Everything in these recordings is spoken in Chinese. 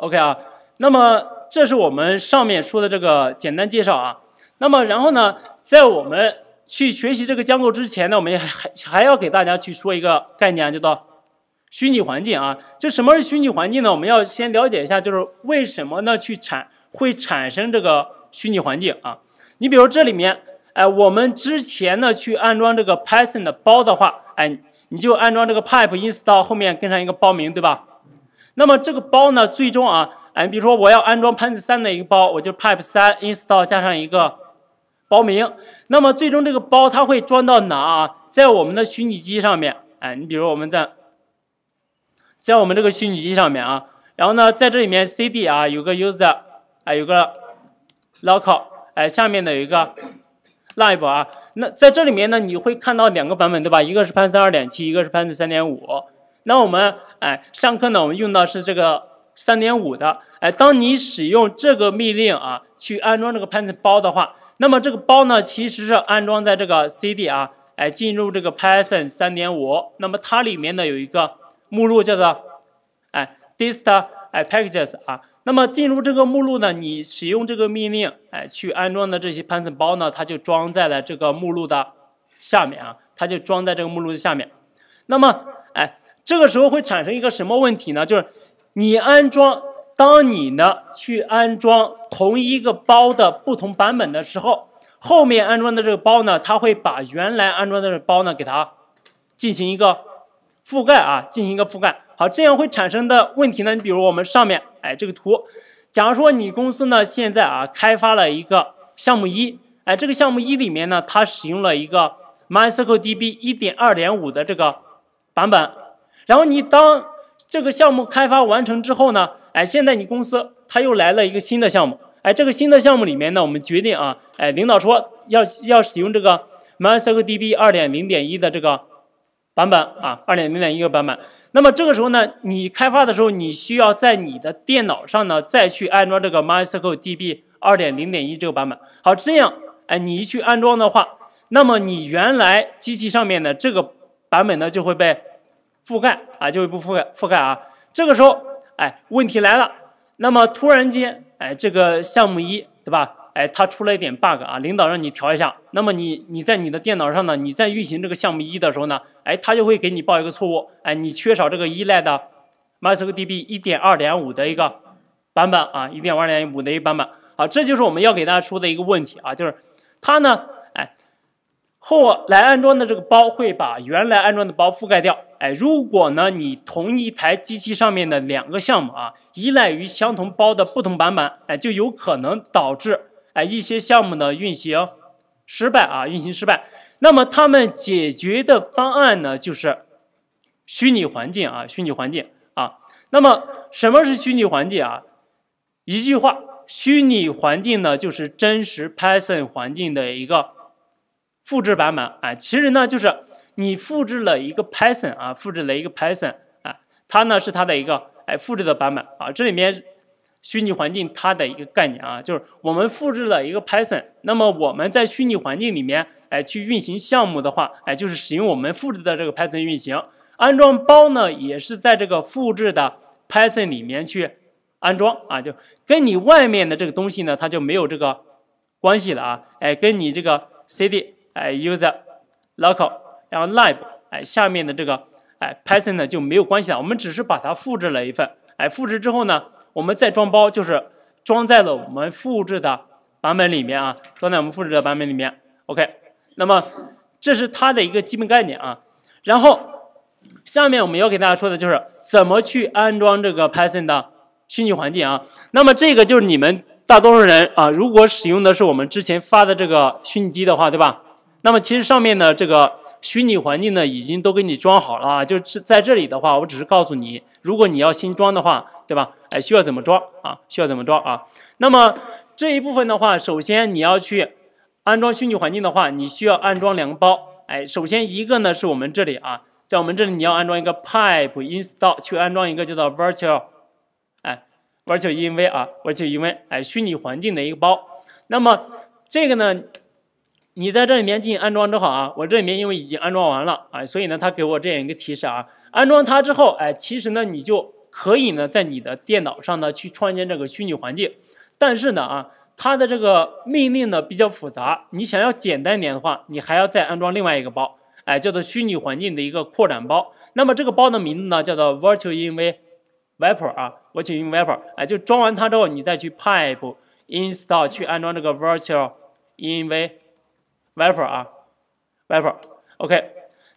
OK 啊，那么这是我们上面说的这个简单介绍啊。那么然后呢，在我们去学习这个架构之前呢，我们还还要给大家去说一个概念，就做虚拟环境啊。就什么是虚拟环境呢？我们要先了解一下，就是为什么呢？去产会产生这个虚拟环境啊？你比如这里面，哎，我们之前呢去安装这个 Python 的包的话，哎，你就安装这个 pip install 后面跟上一个包名，对吧？那么这个包呢，最终啊，哎，比如说我要安装 Pan3 的一个包，我就 pip3 install 加上一个包名。那么最终这个包它会装到哪啊？在我们的虚拟机上面，哎，你比如我们在在我们这个虚拟机上面啊，然后呢，在这里面 cd 啊，有个 user，哎，有个 local，哎，下面的有一个 l i b 啊。那在这里面呢，你会看到两个版本，对吧？一个是 Pan3.2.7，一个是 Pan3.3.5。那我们哎，上课呢，我们用到是这个三点五的。哎，当你使用这个命令啊，去安装这个 Python 包的话，那么这个包呢，其实是安装在这个 C D 啊，哎，进入这个 Python 三点五，那么它里面呢有一个目录叫做哎 dist 哎 packages 啊。那么进入这个目录呢，你使用这个命令哎去安装的这些 Python 包呢，它就装在了这个目录的下面啊，它就装在这个目录的下面，那么。这个时候会产生一个什么问题呢？就是你安装，当你呢去安装同一个包的不同版本的时候，后面安装的这个包呢，它会把原来安装的包呢给它进行一个覆盖啊，进行一个覆盖。好，这样会产生的问题呢？你比如我们上面哎这个图，假如说你公司呢现在啊开发了一个项目一，哎这个项目一里面呢它使用了一个 MySQL DB 一点二点五的这个版本。然后你当这个项目开发完成之后呢，哎，现在你公司他又来了一个新的项目，哎，这个新的项目里面呢，我们决定啊，哎，领导说要要使用这个 MySQL DB 二点零点一的这个版本啊，二点零点一个版本。那么这个时候呢，你开发的时候，你需要在你的电脑上呢再去安装这个 MySQL DB 二点零点一这个版本。好，这样哎，你一去安装的话，那么你原来机器上面的这个版本呢就会被。覆盖啊，就会不覆盖覆盖啊。这个时候，哎，问题来了。那么突然间，哎，这个项目一对吧？哎，它出了一点 bug 啊，领导让你调一下。那么你你在你的电脑上呢？你在运行这个项目一的时候呢？哎，它就会给你报一个错误。哎，你缺少这个依赖的 MySQL DB 一点二点五的一个版本啊，一点二点五的一个版本。好，这就是我们要给大家说的一个问题啊，就是它呢。后来安装的这个包会把原来安装的包覆盖掉。哎，如果呢你同一台机器上面的两个项目啊，依赖于相同包的不同版本，哎，就有可能导致哎一些项目的运行失败啊，运行失败。那么他们解决的方案呢，就是虚拟环境啊，虚拟环境啊。那么什么是虚拟环境啊？一句话，虚拟环境呢，就是真实 Python 环境的一个。复制版本，哎，其实呢就是你复制了一个 Python 啊，复制了一个 Python 啊，它呢是它的一个哎复制的版本啊。这里面虚拟环境它的一个概念啊，就是我们复制了一个 Python，那么我们在虚拟环境里面哎去运行项目的话，哎就是使用我们复制的这个 Python 运行。安装包呢也是在这个复制的 Python 里面去安装啊，就跟你外面的这个东西呢，它就没有这个关系了啊。哎，跟你这个 C、D。哎 u s e r l o c a l 然后 lib，哎，下面的这个，哎，Python 呢就没有关系了。我们只是把它复制了一份，哎，复制之后呢，我们再装包，就是装在了我们复制的版本里面啊，装在我们复制的版本里面。OK，那么这是它的一个基本概念啊。然后下面我们要给大家说的就是怎么去安装这个 Python 的虚拟环境啊。那么这个就是你们大多数人啊，如果使用的是我们之前发的这个虚拟机的话，对吧？那么其实上面呢，这个虚拟环境呢，已经都给你装好了啊。就是在这里的话，我只是告诉你，如果你要新装的话，对吧？哎，需要怎么装啊？需要怎么装啊？那么这一部分的话，首先你要去安装虚拟环境的话，你需要安装两个包。哎，首先一个呢是我们这里啊，在我们这里你要安装一个 pip e install 去安装一个叫做 virtual，哎，virtualenv 啊，virtualenv 哎，虚拟环境的一个包。那么这个呢？你在这里面进行安装之后啊，我这里面因为已经安装完了啊，所以呢，它给我这样一个提示啊。安装它之后，哎，其实呢，你就可以呢，在你的电脑上呢，去创建这个虚拟环境。但是呢，啊，它的这个命令呢比较复杂。你想要简单点的话，你还要再安装另外一个包，哎，叫做虚拟环境的一个扩展包。那么这个包的名字呢，叫做 v i r t u a l i n v i a p e r 啊 v i r t u a l i n v i p e r 哎，就装完它之后，你再去 pip e install 去安装这个 v i r t u a l i n v Viper 啊，Viper，OK。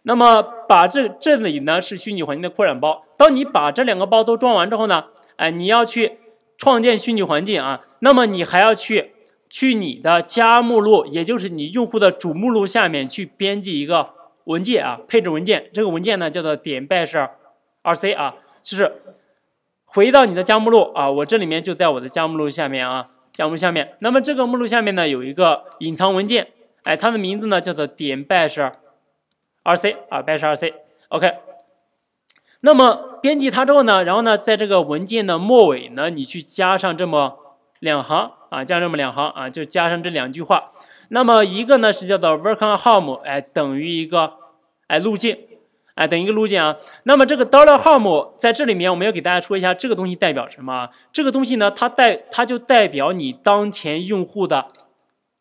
那么把这这里呢是虚拟环境的扩展包。当你把这两个包都装完之后呢，哎，你要去创建虚拟环境啊。那么你还要去去你的家目录，也就是你用户的主目录下面去编辑一个文件啊，配置文件。这个文件呢叫做点 b a s h r c 啊，就是回到你的家目录啊。我这里面就在我的家目录下面啊，家目下面。那么这个目录下面呢有一个隐藏文件。哎，它的名字呢叫做点 bashrc 啊，bashrc。OK，那么编辑它之后呢，然后呢，在这个文件的末尾呢，你去加上这么两行啊，加上这么两行啊，就加上这两句话。那么一个呢是叫做 workonhome，哎，等于一个哎路径，哎，等于一个路径啊。那么这个 d o l l a r h o m e 在这里面，我们要给大家说一下，这个东西代表什么？这个东西呢，它代它就代表你当前用户的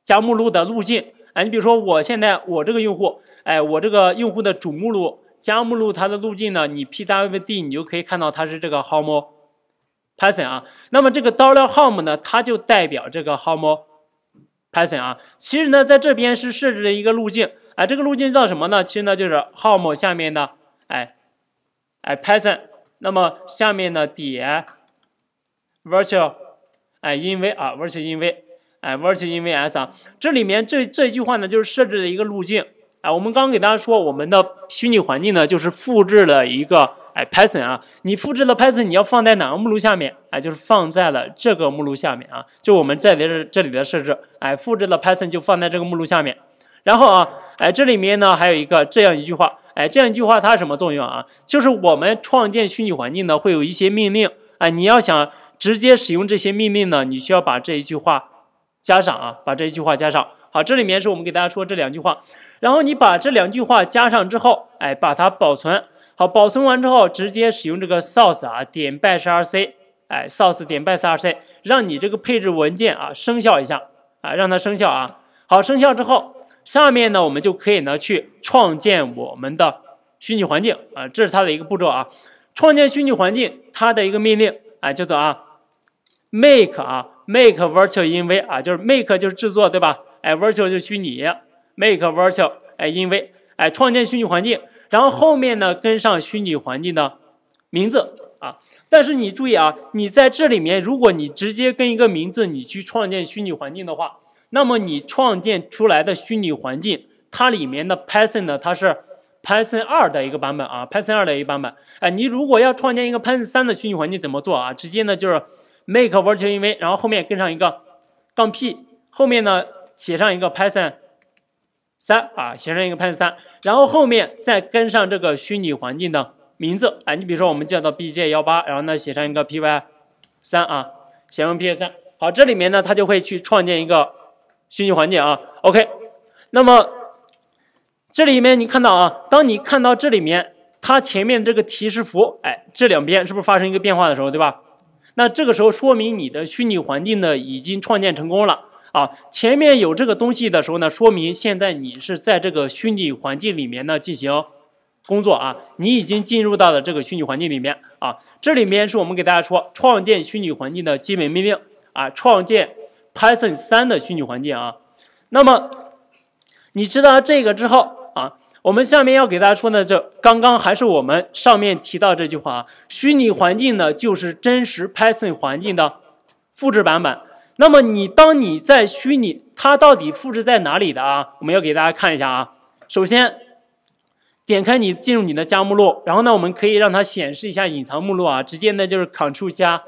加目录的路径。哎，你比如说我现在我这个用户，哎，我这个用户的主目录、加目录它的路径呢？你 P w D 你就可以看到它是这个 home，python 啊。那么这个 dollar home 呢，它就代表这个 home，python 啊。其实呢，在这边是设置了一个路径，哎，这个路径叫什么呢？其实呢就是 home 下面的，哎，哎 python，那么下面的点，virtual，哎因 n v 啊，virtual 因 n v 哎 v i r t u a l i n v s 啊，这里面这这一句话呢，就是设置了一个路径。哎，我们刚刚给大家说，我们的虚拟环境呢，就是复制了一个哎，python 啊，你复制了 python 你要放在哪个目录下面？哎，就是放在了这个目录下面啊，就我们在这这里的设置，哎，复制了 python 就放在这个目录下面。然后啊，哎，这里面呢还有一个这样一句话，哎，这样一句话它什么作用啊？就是我们创建虚拟环境呢，会有一些命令，哎，你要想直接使用这些命令呢，你需要把这一句话。加上啊，把这一句话加上好，这里面是我们给大家说这两句话，然后你把这两句话加上之后，哎，把它保存好，保存完之后，直接使用这个 source 啊，点 bashrc，哎，source 点 bashrc，让你这个配置文件啊生效一下啊，让它生效啊。好，生效之后，下面呢，我们就可以呢去创建我们的虚拟环境啊，这是它的一个步骤啊。创建虚拟环境，它的一个命令啊叫做啊。make 啊，make virtual i n v 啊，就是 make 就是制作对吧？哎，virtual 就虚拟，make virtual 哎 i n v 哎创建虚拟环境，然后后面呢跟上虚拟环境的名字啊。但是你注意啊，你在这里面如果你直接跟一个名字你去创建虚拟环境的话，那么你创建出来的虚拟环境它里面的 Python 呢它是 Python 二的一个版本啊，Python 二的一个版本。哎，你如果要创建一个 Python 三的虚拟环境怎么做啊？直接呢就是。make virtualenv，然后后面跟上一个杠 p，后面呢写上一个 python 三啊，写上一个 python 三，然后后面再跟上这个虚拟环境的名字啊，你比如说我们叫做 bj18，然后呢写上一个 py 三啊，写上 py 三。好，这里面呢，它就会去创建一个虚拟环境啊。OK，那么这里面你看到啊，当你看到这里面它前面这个提示符，哎，这两边是不是发生一个变化的时候，对吧？那这个时候说明你的虚拟环境呢已经创建成功了啊！前面有这个东西的时候呢，说明现在你是在这个虚拟环境里面呢进行工作啊，你已经进入到了这个虚拟环境里面啊。这里面是我们给大家说创建虚拟环境的基本命令啊，创建 Python 三的虚拟环境啊。那么你知道这个之后？我们下面要给大家说的这刚刚还是我们上面提到这句话啊，虚拟环境呢就是真实 Python 环境的复制版本。那么你当你在虚拟，它到底复制在哪里的啊？我们要给大家看一下啊。首先，点开你进入你的家目录，然后呢，我们可以让它显示一下隐藏目录啊，直接呢就是 Ctrl 加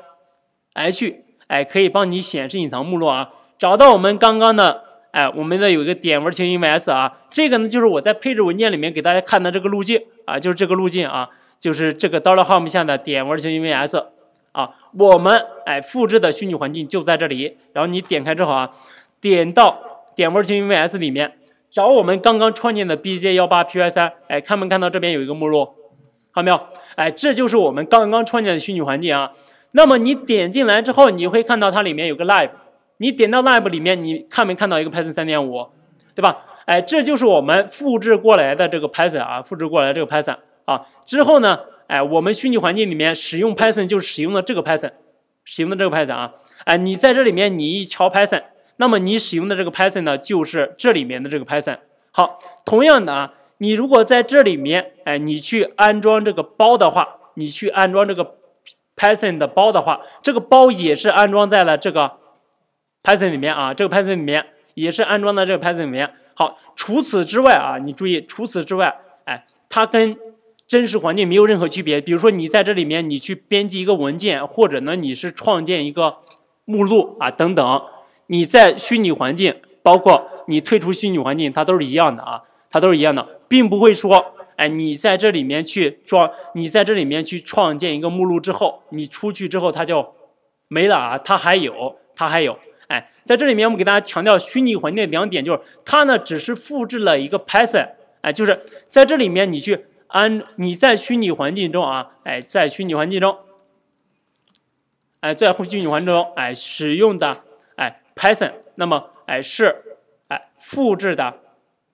H，哎，可以帮你显示隐藏目录啊，找到我们刚刚的。哎，我们呢有一个点纹型 U V S 啊，这个呢就是我在配置文件里面给大家看的这个路径啊，就是这个路径啊，就是这个 dollar home 下的点纹型 U V S 啊，我们哎复制的虚拟环境就在这里，然后你点开之后啊，点到点纹型 U V S 里面找我们刚刚创建的 B J 幺八 P Y 三，哎，看没看到这边有一个目录，看到没有？哎，这就是我们刚刚创建的虚拟环境啊。那么你点进来之后，你会看到它里面有个 live。你点到那一步里面，你看没看到一个 Python 三点五，对吧？哎，这就是我们复制过来的这个 Python 啊，复制过来这个 Python 啊。之后呢，哎，我们虚拟环境里面使用 Python 就是使用的这个 Python，使用的这个 Python 啊。哎，你在这里面你一敲 Python，那么你使用的这个 Python 呢，就是这里面的这个 Python。好，同样的啊，你如果在这里面，哎，你去安装这个包的话，你去安装这个 Python 的包的话，这个包也是安装在了这个。Python 里面啊，这个 Python 里面也是安装在这个 Python 里面。好，除此之外啊，你注意，除此之外，哎，它跟真实环境没有任何区别。比如说你在这里面你去编辑一个文件，或者呢你是创建一个目录啊等等，你在虚拟环境，包括你退出虚拟环境，它都是一样的啊，它都是一样的，并不会说，哎，你在这里面去装，你在这里面去创建一个目录之后，你出去之后它就没了啊，它还有，它还有。哎，在这里面我们给大家强调虚拟环境的两点，就是它呢只是复制了一个 Python，哎，就是在这里面你去安你在虚拟环境中啊，哎，在虚拟环境中，哎，在虚拟环境中，哎使用的哎 Python，那么哎是哎复制的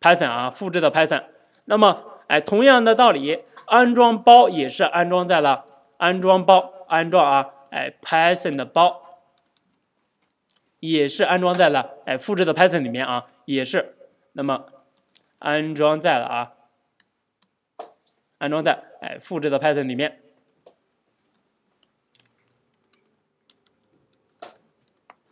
Python 啊，复制的 Python，那么哎同样的道理，安装包也是安装在了安装包安装啊，哎 Python 的包。也是安装在了哎，复制的 Python 里面啊，也是那么安装在了啊，安装在哎，复制的 Python 里面。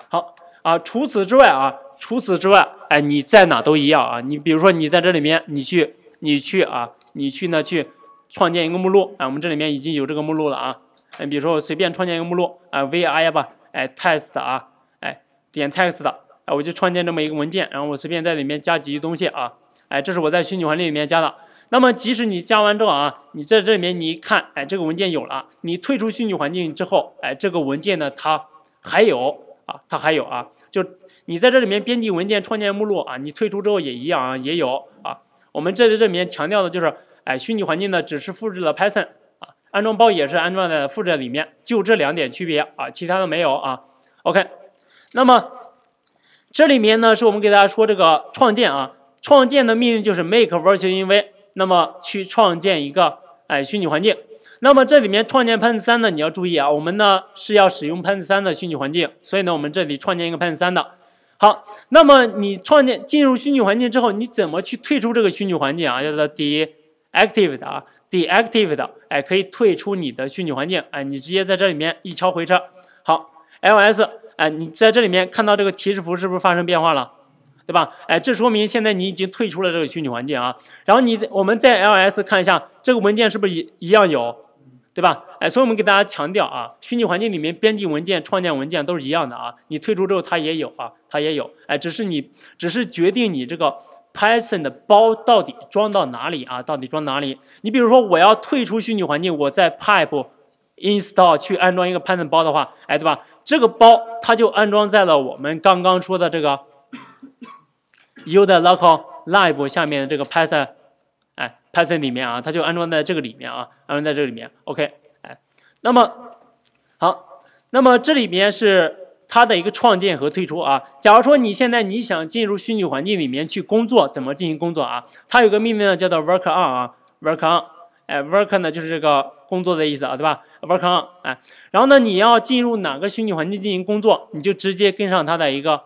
好啊，除此之外啊，除此之外，哎，你在哪都一样啊。你比如说，你在这里面，你去，你去啊，你去呢，去创建一个目录啊。我们这里面已经有这个目录了啊。嗯，比如说我随便创建一个目录啊，vi 呀吧，哎，test 啊。点 text 的，哎，我就创建这么一个文件，然后我随便在里面加几句东西啊，哎，这是我在虚拟环境里面加的。那么即使你加完之后啊，你在这里面你一看，哎，这个文件有了。你退出虚拟环境之后，哎，这个文件呢，它还有啊，它还有啊。就你在这里面编辑文件、创建目录啊，你退出之后也一样，啊，也有啊。我们在这里面强调的就是，哎，虚拟环境呢只是复制了 Python 啊，安装包也是安装在复制里面，就这两点区别啊，其他的没有啊。OK。那么，这里面呢是我们给大家说这个创建啊，创建的命令就是 make v i r t u a l i n v 那么去创建一个哎虚拟环境。那么这里面创建 p a n 三呢，你要注意啊，我们呢是要使用 p a n 三的虚拟环境，所以呢我们这里创建一个 p a n 三的。好，那么你创建进入虚拟环境之后，你怎么去退出这个虚拟环境啊？叫做 deactivate 啊 d e a c t i v e 的，哎可以退出你的虚拟环境，哎你直接在这里面一敲回车。好，ls。哎，你在这里面看到这个提示符是不是发生变化了，对吧？哎，这说明现在你已经退出了这个虚拟环境啊。然后你我们在 ls 看一下这个文件是不是一一样有，对吧？哎，所以我们给大家强调啊，虚拟环境里面编辑文件、创建文件都是一样的啊。你退出之后它也有啊，它也有。哎，只是你只是决定你这个 Python 的包到底装到哪里啊，到底装哪里。你比如说我要退出虚拟环境，我在 pipe。install 去安装一个 Python 包的话，哎，对吧？这个包它就安装在了我们刚刚说的这个 u 的 local lib 下面的这个 Python，哎，Python 里面啊，它就安装在这个里面啊，安装在这里面。OK，哎，那么好，那么这里面是它的一个创建和退出啊。假如说你现在你想进入虚拟环境里面去工作，怎么进行工作啊？它有个命令呢，叫做 work on 啊，work on。哎，work 呢就是这个工作的意思啊，对吧？work on，哎，然后呢，你要进入哪个虚拟环境进行工作，你就直接跟上它的一个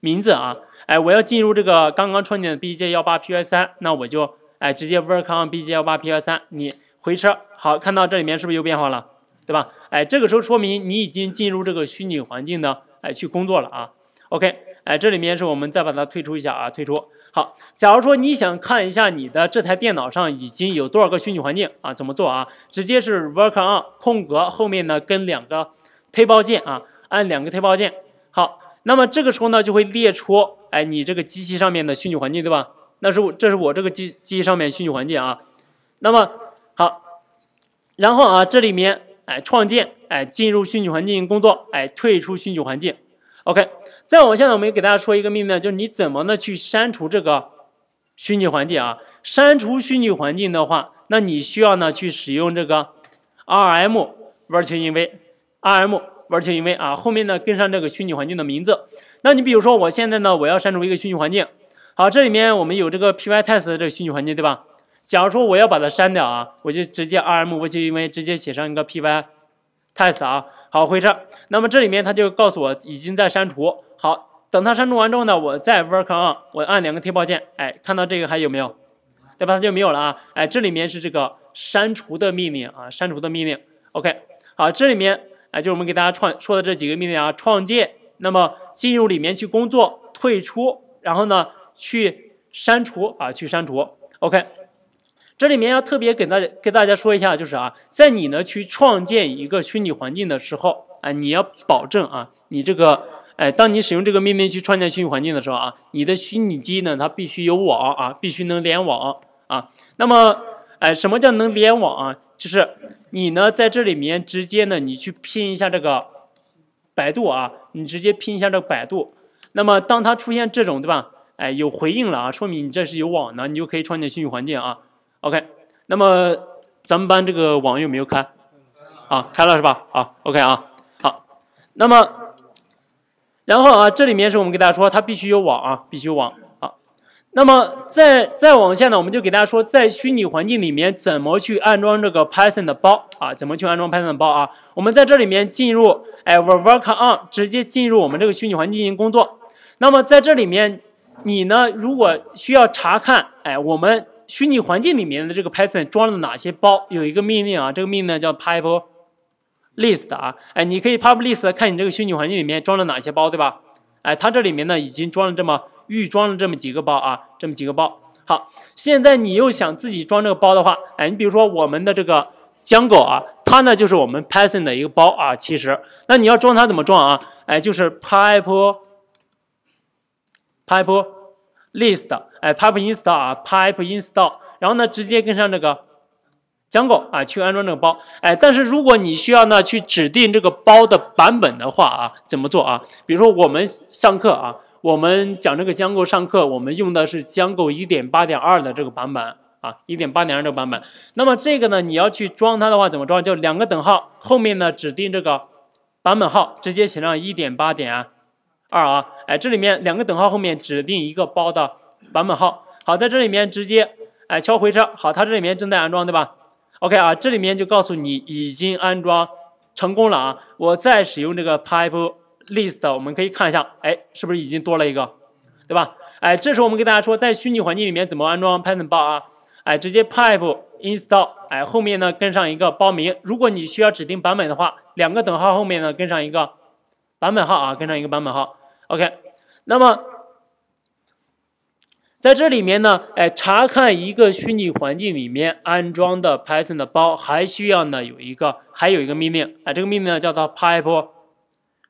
名字啊。哎，我要进入这个刚刚创建的 b j 幺八 PY 三，那我就哎直接 work on b j 幺八 PY 三，你回车，好，看到这里面是不是有变化了，对吧？哎，这个时候说明你已经进入这个虚拟环境的哎去工作了啊。OK，哎，这里面是我们再把它退出一下啊，退出。好，假如说你想看一下你的这台电脑上已经有多少个虚拟环境啊？怎么做啊？直接是 worker on 空格后面呢跟两个 tab 键啊，按两个 tab 键。好，那么这个时候呢就会列出，哎，你这个机器上面的虚拟环境对吧？那是我这是我这个机机器上面虚拟环境啊。那么好，然后啊这里面，哎，创建，哎，进入虚拟环境工作，哎，退出虚拟环境。OK，再往下呢，我们给大家说一个命令，就是你怎么呢去删除这个虚拟环境啊？删除虚拟环境的话，那你需要呢去使用这个 rm 温清音 v rm 温清音 v 啊，后面呢跟上这个虚拟环境的名字。那你比如说我现在呢，我要删除一个虚拟环境，好，这里面我们有这个 pytest 这个虚拟环境，对吧？假如说我要把它删掉啊，我就直接 rm 温清音 v 直接写上一个 pytest 啊。好，回车。那么这里面它就告诉我已经在删除。好，等它删除完之后呢，我再 work on。我按两个贴泡键，哎，看到这个还有没有？对吧？它就没有了啊。哎，这里面是这个删除的命令啊，删除的命令。OK。好，这里面哎，就是我们给大家创说的这几个命令啊，创建。那么进入里面去工作，退出，然后呢去删除啊，去删除。OK。这里面要特别给大家给大家说一下，就是啊，在你呢去创建一个虚拟环境的时候啊，你要保证啊，你这个哎，当你使用这个命令去创建虚拟环境的时候啊，你的虚拟机呢它必须有网啊，必须能联网啊。那么哎，什么叫能联网啊？就是你呢在这里面直接呢你去拼一下这个百度啊，你直接拼一下这个百度，那么当它出现这种对吧？哎，有回应了啊，说明你这是有网的，你就可以创建虚拟环境啊。OK，那么咱们班这个网有没有开？啊，开了是吧？啊，OK 啊，好。那么然后啊，这里面是我们给大家说，它必须有网啊，必须有网啊。那么再再往下呢，我们就给大家说，在虚拟环境里面怎么去安装这个 Python 的包啊？怎么去安装 Python 的包啊？我们在这里面进入，哎 w e w o r k on，直接进入我们这个虚拟环境进行工作。那么在这里面，你呢，如果需要查看，哎，我们。虚拟环境里面的这个 Python 装了哪些包？有一个命令啊，这个命令叫 pip list 啊，哎，你可以 pip list 看你这个虚拟环境里面装了哪些包，对吧？哎，它这里面呢已经装了这么预装了这么几个包啊，这么几个包。好，现在你又想自己装这个包的话，哎，你比如说我们的这个 Django 啊，它呢就是我们 Python 的一个包啊，其实，那你要装它怎么装啊？哎，就是 pip pip list。哎，pip e install pip e install，然后呢，直接跟上这个 Django 啊，去安装这个包。哎，但是如果你需要呢，去指定这个包的版本的话啊，怎么做啊？比如说我们上课啊，我们讲这个 Django 上课，我们用的是 j a n 一点八点二的这个版本啊，一点八点二这个版本。那么这个呢，你要去装它的话，怎么装？就两个等号后面呢，指定这个版本号，直接写上一点八点二啊。哎，这里面两个等号后面指定一个包的。版本号好，在这里面直接哎敲回车，好，它这里面正在安装对吧？OK 啊，这里面就告诉你已经安装成功了啊。我再使用这个 pipe list，我们可以看一下，哎，是不是已经多了一个，对吧？哎，这时候我们给大家说，在虚拟环境里面怎么安装 Python 包啊？哎，直接 pipe install，哎，后面呢跟上一个包名，如果你需要指定版本的话，两个等号后面呢跟上一个版本号啊，跟上一个版本号。OK，那么。在这里面呢，哎，查看一个虚拟环境里面安装的 Python 的包，还需要呢有一个，还有一个命令啊，这个命令呢叫做 pipe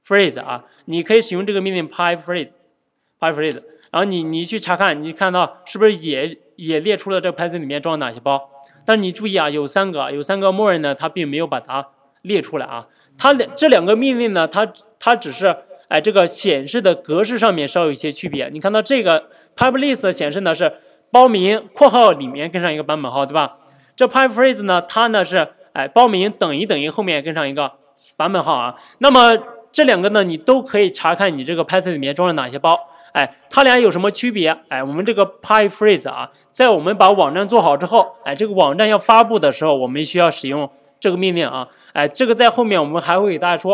freeze 啊，你可以使用这个命令 pipe freeze，pipe freeze，然后你你去查看，你看到是不是也也列出了这 Python 里面装哪些包？但是你注意啊，有三个，有三个默认呢，它并没有把它列出来啊。它两这两个命令呢，它它只是哎这个显示的格式上面稍有一些区别，你看到这个。pip list 显示的是包名，括号里面跟上一个版本号，对吧？这 pip h r a s e 呢，它呢是哎包名等于等于后面跟上一个版本号啊。那么这两个呢，你都可以查看你这个 Python 里面装了哪些包。哎，它俩有什么区别？哎，我们这个 pip h r a s e 啊，在我们把网站做好之后，哎，这个网站要发布的时候，我们需要使用这个命令啊。哎，这个在后面我们还会给大家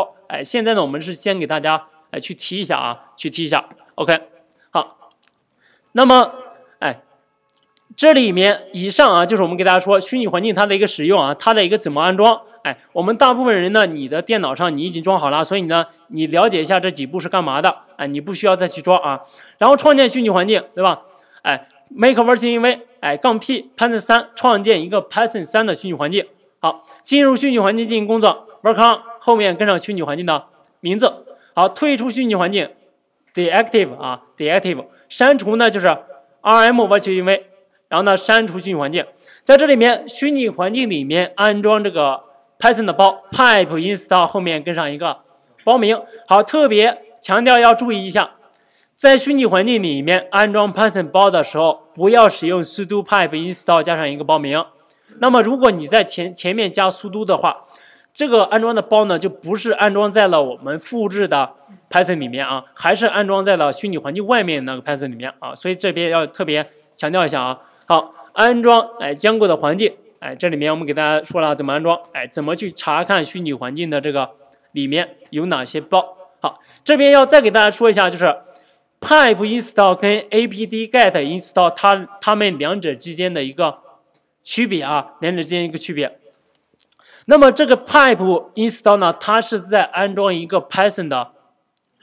哎去提一下啊，去提一下。OK。那么，哎，这里面以上啊，就是我们给大家说虚拟环境它的一个使用啊，它的一个怎么安装。哎，我们大部分人呢，你的电脑上你已经装好了，所以呢，你了解一下这几步是干嘛的。哎，你不需要再去装啊。然后创建虚拟环境，对吧？哎，make virtualenv，哎，杠 p python 三，创建一个 python 三的虚拟环境。好，进入虚拟环境进行工作，work on 后面跟上虚拟环境的名字。好，退出虚拟环境 d e a c t i v e 啊 d e a c t i v e 删除呢，就是 rm r e q u e n v 然后呢，删除虚拟环境。在这里面，虚拟环境里面安装这个 Python 的包，pip install 后面跟上一个包名。好，特别强调要注意一下，在虚拟环境里面安装 Python 包的时候，不要使用 sudo pip install 加上一个包名。那么，如果你在前前面加 sudo 的话，这个安装的包呢，就不是安装在了我们复制的 Python 里面啊，还是安装在了虚拟环境外面那个 Python 里面啊，所以这边要特别强调一下啊。好，安装哎，将过的环境哎，这里面我们给大家说了怎么安装哎，怎么去查看虚拟环境的这个里面有哪些包。好，这边要再给大家说一下，就是 pip e install 跟 a p d get install 它它们两者之间的一个区别啊，两者之间一个区别。那么这个 pip e install 呢，它是在安装一个 Python 的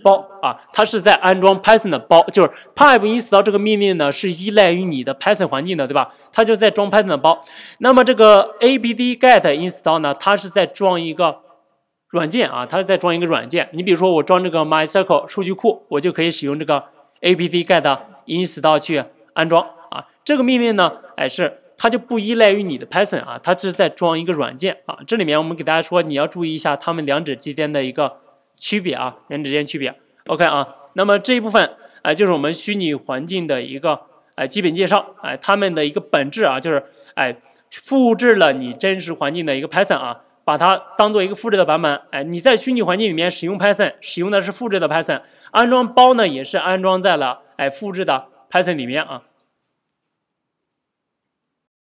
包啊，它是在安装 Python 的包，就是 pip e install 这个命令呢，是依赖于你的 Python 环境的，对吧？它就在装 Python 的包。那么这个 a b d get install 呢，它是在装一个软件啊，它是在装一个软件。你比如说我装这个 MySQL 数据库，我就可以使用这个 a b d get install 去安装啊。这个命令呢，哎是。它就不依赖于你的 Python 啊，它是在装一个软件啊。这里面我们给大家说，你要注意一下它们两者之间的一个区别啊，两者之间区别。OK 啊，那么这一部分哎，就是我们虚拟环境的一个哎基本介绍哎，它们的一个本质啊，就是哎复制了你真实环境的一个 Python 啊，把它当做一个复制的版本哎，你在虚拟环境里面使用 Python，使用的是复制的 Python，安装包呢也是安装在了哎复制的 Python 里面啊。